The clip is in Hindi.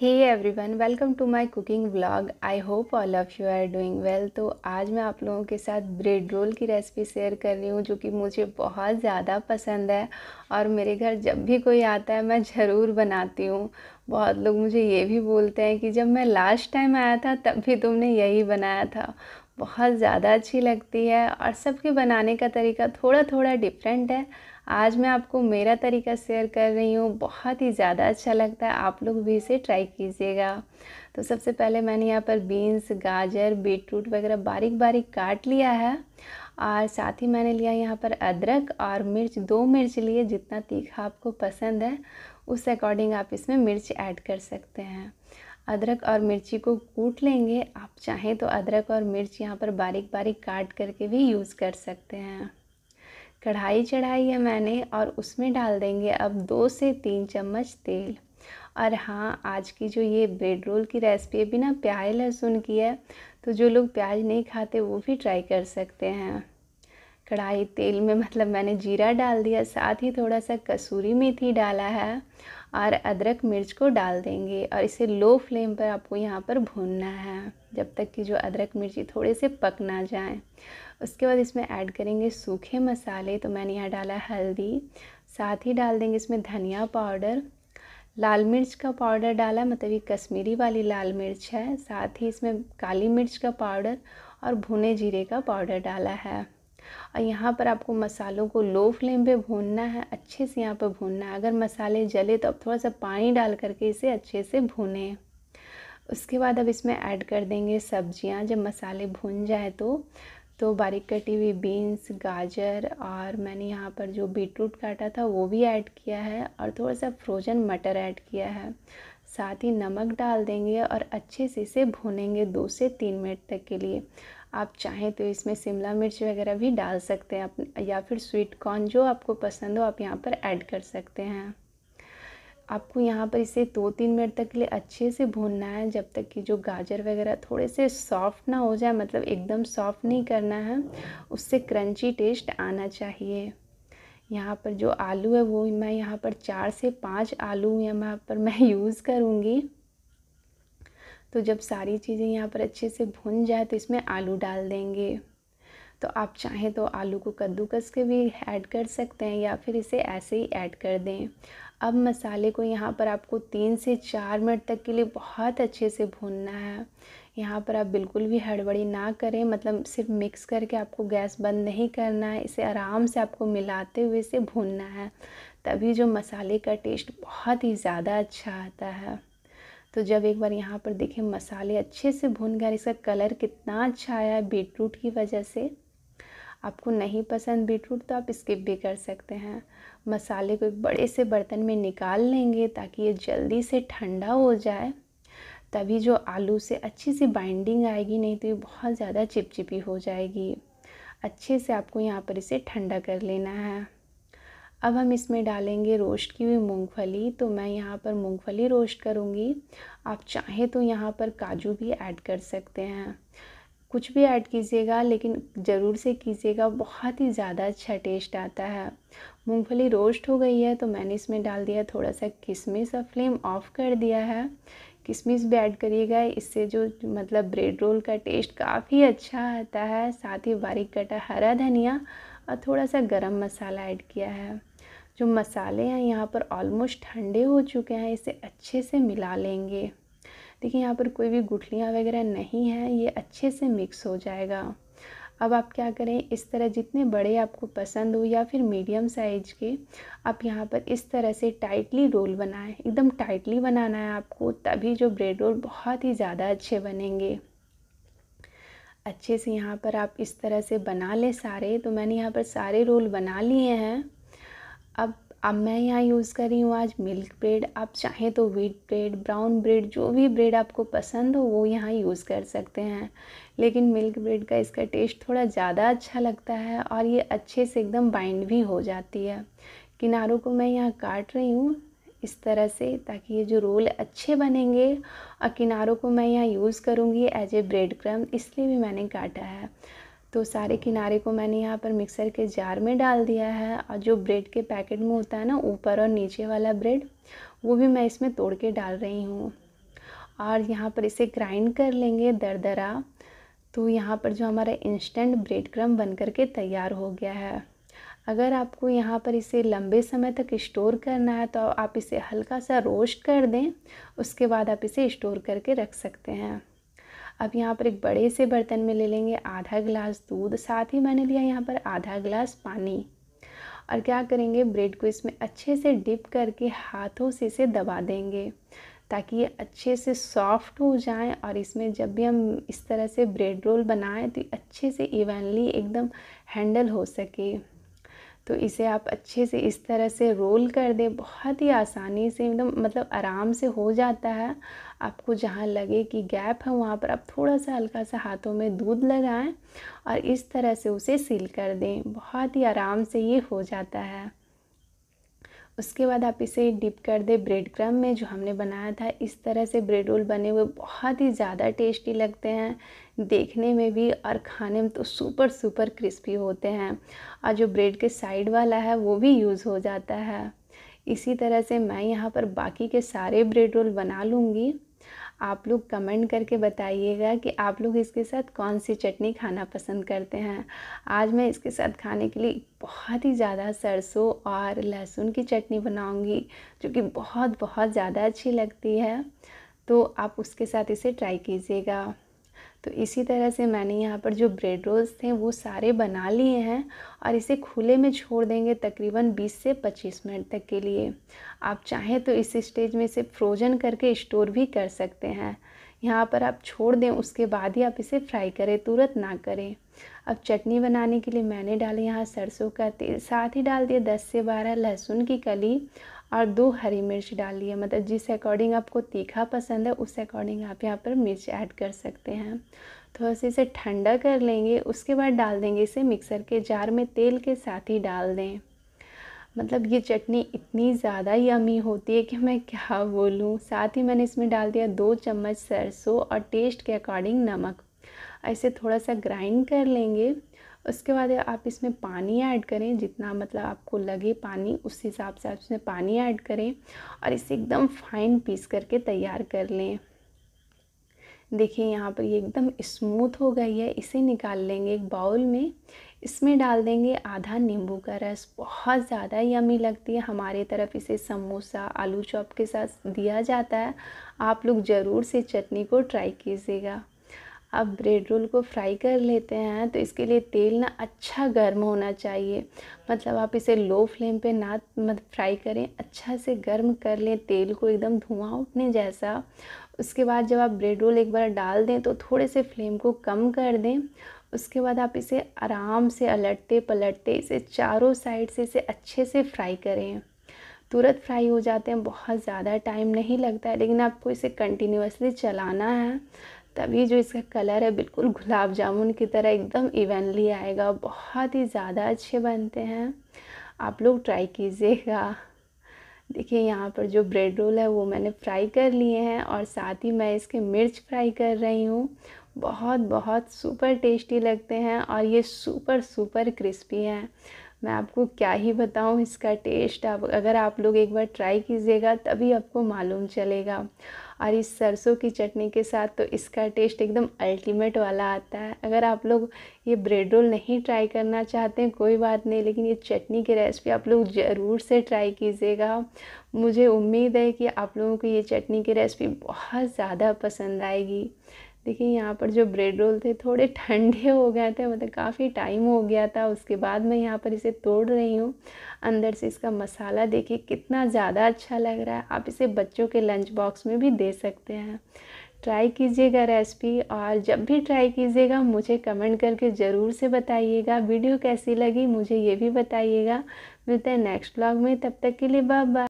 hey everyone welcome to my cooking vlog I hope all of you are doing well तो आज मैं आप लोगों के साथ ब्रेड रोल की रेसिपी शेयर कर रही हूँ जो कि मुझे बहुत ज़्यादा पसंद है और मेरे घर जब भी कोई आता है मैं ज़रूर बनाती हूँ बहुत लोग मुझे ये भी बोलते हैं कि जब मैं लास्ट टाइम आया था तब भी तुमने यही बनाया था बहुत ज़्यादा अच्छी लगती है और सबके बनाने का तरीका थोड़ा थोड़ा डिफरेंट है आज मैं आपको मेरा तरीका शेयर कर रही हूँ बहुत ही ज़्यादा अच्छा लगता है आप लोग भी इसे ट्राई कीजिएगा तो सबसे पहले मैंने यहाँ पर बीन्स गाजर बीटरूट वगैरह बारीक बारीक काट लिया है और साथ ही मैंने लिया यहाँ पर अदरक और मिर्च दो मिर्च लिए जितना तीखा आपको पसंद है उस अकॉर्डिंग आप इसमें मिर्च ऐड कर सकते हैं अदरक और मिर्ची को कूट लेंगे आप चाहें तो अदरक और मिर्च यहाँ पर बारीक बारीक काट करके भी यूज़ कर सकते हैं कढ़ाई चढ़ाई है मैंने और उसमें डाल देंगे अब दो से तीन चम्मच तेल और हाँ आज की जो ये ब्रेड रोल की रेसिपी है बिना प्याज लहसुन की है तो जो लोग प्याज नहीं खाते वो भी ट्राई कर सकते हैं कढ़ाई तेल में मतलब मैंने जीरा डाल दिया साथ ही थोड़ा सा कसूरी मेथी डाला है और अदरक मिर्च को डाल देंगे और इसे लो फ्लेम पर आपको यहाँ पर भूनना है जब तक कि जो अदरक मिर्ची थोड़े से पक ना जाए उसके बाद इसमें ऐड करेंगे सूखे मसाले तो मैंने यहाँ डाला हल्दी साथ ही डाल देंगे इसमें धनिया पाउडर लाल मिर्च का पाउडर डाला मतलब ये कश्मीरी वाली लाल मिर्च है साथ ही इसमें काली मिर्च का पाउडर और भुने जीरे का पाउडर डाला है और यहाँ पर आपको मसालों को लो फ्लेम पे भूनना है अच्छे से यहाँ पर भूनना है अगर मसाले जले तो आप थोड़ा सा पानी डाल करके इसे अच्छे से भूनें उसके बाद अब इसमें ऐड कर देंगे सब्जियाँ जब मसाले भून जाए तो तो बारीक कटी हुई बीन्स गाजर और मैंने यहाँ पर जो बीटरूट काटा था वो भी ऐड किया है और थोड़ा सा फ्रोजन मटर ऐड किया है साथ ही नमक डाल देंगे और अच्छे से इसे भूनेंगे दो से तीन मिनट तक के लिए आप चाहें तो इसमें शिमला मिर्च वगैरह भी डाल सकते हैं या फिर स्वीट कॉर्न जो आपको पसंद हो आप यहाँ पर ऐड कर सकते हैं आपको यहाँ पर इसे दो तीन मिनट तक के लिए अच्छे से भूनना है जब तक कि जो गाजर वगैरह थोड़े से सॉफ्ट ना हो जाए मतलब एकदम सॉफ्ट नहीं करना है उससे क्रंची टेस्ट आना चाहिए यहाँ पर जो आलू है वो मैं यहाँ पर चार से पाँच आलू यहाँ पर मैं यूज़ करूँगी तो जब सारी चीज़ें यहाँ पर अच्छे से भुन जाए तो इसमें आलू डाल देंगे तो आप चाहें तो आलू को कद्दूकस के भी ऐड कर सकते हैं या फिर इसे ऐसे ही ऐड कर दें अब मसाले को यहाँ पर आपको तीन से चार मिनट तक के लिए बहुत अच्छे से भूनना है यहाँ पर आप बिल्कुल भी हड़बड़ी ना करें मतलब सिर्फ मिक्स करके आपको गैस बंद नहीं करना है इसे आराम से आपको मिलाते हुए इसे भूनना है तभी जो मसाले का टेस्ट बहुत ही ज़्यादा अच्छा आता है तो जब एक बार यहाँ पर देखें मसाले अच्छे से भून गए इसका कलर कितना अच्छा आया है बीटरूट की वजह से आपको नहीं पसंद बीटरूट तो आप स्किप भी कर सकते हैं मसाले को एक बड़े से बर्तन में निकाल लेंगे ताकि ये जल्दी से ठंडा हो जाए तभी जो आलू से अच्छी सी बाइंडिंग आएगी नहीं तो ये बहुत ज़्यादा चिपचिपी हो जाएगी अच्छे से आपको यहाँ पर इसे ठंडा कर लेना है अब हम इसमें डालेंगे रोस्ट की हुई मूँगफली तो मैं यहाँ पर मूँगफली रोस्ट करूँगी आप चाहें तो यहाँ पर काजू भी ऐड कर सकते हैं कुछ भी ऐड कीजिएगा लेकिन ज़रूर से कीजिएगा बहुत ही ज़्यादा अच्छा टेस्ट आता है मूंगफली रोस्ट हो गई है तो मैंने इसमें डाल दिया थोड़ा सा किशमिश और फ्लेम ऑफ कर दिया है किशमिश भी ऐड करिएगा इससे जो मतलब ब्रेड रोल का टेस्ट काफ़ी अच्छा आता है साथ ही बारीक कटा हरा धनिया और थोड़ा सा गरम मसाला ऐड किया है जो मसाले हैं यहाँ पर ऑलमोस्ट ठंडे हो चुके हैं इसे अच्छे से मिला लेंगे देखिए यहाँ पर कोई भी गुठलियाँ वगैरह नहीं हैं ये अच्छे से मिक्स हो जाएगा अब आप क्या करें इस तरह जितने बड़े आपको पसंद हो या फिर मीडियम साइज के आप यहाँ पर इस तरह से टाइटली रोल बनाएं एकदम टाइटली बनाना है आपको तभी जो ब्रेड रोल बहुत ही ज़्यादा अच्छे बनेंगे अच्छे से यहाँ पर आप इस तरह से बना लें सारे तो मैंने यहाँ पर सारे रोल बना लिए हैं अब अब मैं यहाँ यूज़ कर रही हूँ आज मिल्क ब्रेड आप चाहें तो व्हीट ब्रेड ब्राउन ब्रेड जो भी ब्रेड आपको पसंद हो वो यहाँ यूज़ कर सकते हैं लेकिन मिल्क ब्रेड का इसका टेस्ट थोड़ा ज़्यादा अच्छा लगता है और ये अच्छे से एकदम बाइंड भी हो जाती है किनारों को मैं यहाँ काट रही हूँ इस तरह से ताकि ये जो रोल अच्छे बनेंगे और किनारों को मैं यहाँ यूज़ करूँगी एज ए ब्रेड क्रम इसलिए भी मैंने काटा है तो सारे किनारे को मैंने यहाँ पर मिक्सर के जार में डाल दिया है और जो ब्रेड के पैकेट में होता है ना ऊपर और नीचे वाला ब्रेड वो भी मैं इसमें तोड़ के डाल रही हूँ और यहाँ पर इसे ग्राइंड कर लेंगे दरदरा तो यहाँ पर जो हमारा इंस्टेंट ब्रेड क्रम बन कर के तैयार हो गया है अगर आपको यहाँ पर इसे लंबे समय तक स्टोर करना है तो आप इसे हल्का सा रोस्ट कर दें उसके बाद आप इसे स्टोर करके रख सकते हैं अब यहाँ पर एक बड़े से बर्तन में ले लेंगे आधा गिलास दूध साथ ही मैंने लिया यहाँ पर आधा गिलास पानी और क्या करेंगे ब्रेड को इसमें अच्छे से डिप करके हाथों से इसे दबा देंगे ताकि ये अच्छे से सॉफ्ट हो जाए और इसमें जब भी हम इस तरह से ब्रेड रोल बनाएं तो अच्छे से इवनली एकदम हैंडल हो सके तो इसे आप अच्छे से इस तरह से रोल कर दें बहुत ही आसानी से एकदम मतलब आराम से हो जाता है आपको जहाँ लगे कि गैप है वहाँ पर आप थोड़ा सा हल्का सा हाथों में दूध लगाएं और इस तरह से उसे सील कर दें बहुत ही आराम से ये हो जाता है उसके बाद आप इसे डिप कर दे ब्रेड क्रम में जो हमने बनाया था इस तरह से ब्रेड रोल बने हुए बहुत ही ज़्यादा टेस्टी लगते हैं देखने में भी और खाने में तो सुपर सुपर क्रिस्पी होते हैं और जो ब्रेड के साइड वाला है वो भी यूज़ हो जाता है इसी तरह से मैं यहाँ पर बाकी के सारे ब्रेड रोल बना लूँगी आप लोग कमेंट करके बताइएगा कि आप लोग इसके साथ कौन सी चटनी खाना पसंद करते हैं आज मैं इसके साथ खाने के लिए बहुत ही ज़्यादा सरसों और लहसुन की चटनी बनाऊंगी जो कि बहुत बहुत ज़्यादा अच्छी लगती है तो आप उसके साथ इसे ट्राई कीजिएगा तो इसी तरह से मैंने यहाँ पर जो ब्रेड रोल्स थे वो सारे बना लिए हैं और इसे खुले में छोड़ देंगे तकरीबन 20 से 25 मिनट तक के लिए आप चाहें तो इस स्टेज में इसे फ्रोजन करके स्टोर भी कर सकते हैं यहाँ पर आप छोड़ दें उसके बाद ही आप इसे फ्राई करें तुरंत ना करें अब चटनी बनाने के लिए मैंने डाले यहाँ सरसों का तेल साथ ही डाल दिया दस से बारह लहसुन की कली और दो हरी मिर्च डाली लिए मतलब जिस अकॉर्डिंग आपको तीखा पसंद है उस अकॉर्डिंग आप यहाँ पर मिर्च ऐड कर सकते हैं थोड़ा सा इसे ठंडा कर लेंगे उसके बाद डाल देंगे इसे मिक्सर के जार में तेल के साथ ही डाल दें मतलब ये चटनी इतनी ज़्यादा यमी होती है कि मैं क्या बोलूँ साथ ही मैंने इसमें डाल दिया दो चम्मच सरसों और टेस्ट के अकॉर्डिंग नमक ऐसे थोड़ा सा ग्राइंड कर लेंगे उसके बाद आप इसमें पानी ऐड करें जितना मतलब आपको लगे पानी उस हिसाब से आप इसमें पानी ऐड करें और इसे एकदम फाइन पीस करके तैयार कर लें देखिए यहाँ पर ये एकदम स्मूथ हो गई है इसे निकाल लेंगे एक बाउल में इसमें डाल देंगे आधा नींबू का रस बहुत ज़्यादा यमी लगती है हमारे तरफ इसे समोसा आलू चॉप के साथ दिया जाता है आप लोग ज़रूर से चटनी को ट्राई कीजिएगा आप ब्रेड रोल को फ्राई कर लेते हैं तो इसके लिए तेल ना अच्छा गर्म होना चाहिए मतलब आप इसे लो फ्लेम पे ना मत फ्राई करें अच्छा से गर्म कर लें तेल को एकदम धुआं उठने जैसा उसके बाद जब आप ब्रेड रोल एक बार डाल दें तो थोड़े से फ्लेम को कम कर दें उसके बाद आप इसे आराम से अलटते पलटते इसे चारों साइड से इसे अच्छे से फ्राई करें तुरंत फ्राई हो जाते हैं बहुत ज़्यादा टाइम नहीं लगता है लेकिन आपको इसे कंटिन्यूसली चलाना है तभी जो इसका कलर है बिल्कुल गुलाब जामुन की तरह एकदम इवेंटली आएगा बहुत ही ज़्यादा अच्छे बनते हैं आप लोग ट्राई कीजिएगा देखिए यहाँ पर जो ब्रेड रोल है वो मैंने फ्राई कर लिए हैं और साथ ही मैं इसके मिर्च फ्राई कर रही हूँ बहुत बहुत सुपर टेस्टी लगते हैं और ये सुपर सुपर क्रिस्पी हैं मैं आपको क्या ही बताऊँ इसका टेस्ट आप अगर आप लोग एक बार ट्राई कीजिएगा तभी आपको मालूम चलेगा और इस सरसों की चटनी के साथ तो इसका टेस्ट एकदम अल्टीमेट वाला आता है अगर आप लोग ये ब्रेड रोल नहीं ट्राई करना चाहते हैं कोई बात नहीं लेकिन ये चटनी की रेसिपी आप लोग ज़रूर से ट्राई कीजिएगा मुझे उम्मीद है कि आप लोगों को ये चटनी की रेसिपी बहुत ज़्यादा पसंद आएगी देखिए यहाँ पर जो ब्रेड रोल थे थोड़े ठंडे हो गए थे मतलब काफ़ी टाइम हो गया था उसके बाद मैं यहाँ पर इसे तोड़ रही हूँ अंदर से इसका मसाला देखिए कितना ज़्यादा अच्छा लग रहा है आप इसे बच्चों के लंच बॉक्स में भी दे सकते हैं ट्राई कीजिएगा रेसिपी और जब भी ट्राई कीजिएगा मुझे कमेंट करके ज़रूर से बताइएगा वीडियो कैसी लगी मुझे ये भी बताइएगा मिलते हैं नेक्स्ट ब्लॉग में तब तक के लिए बाय बाय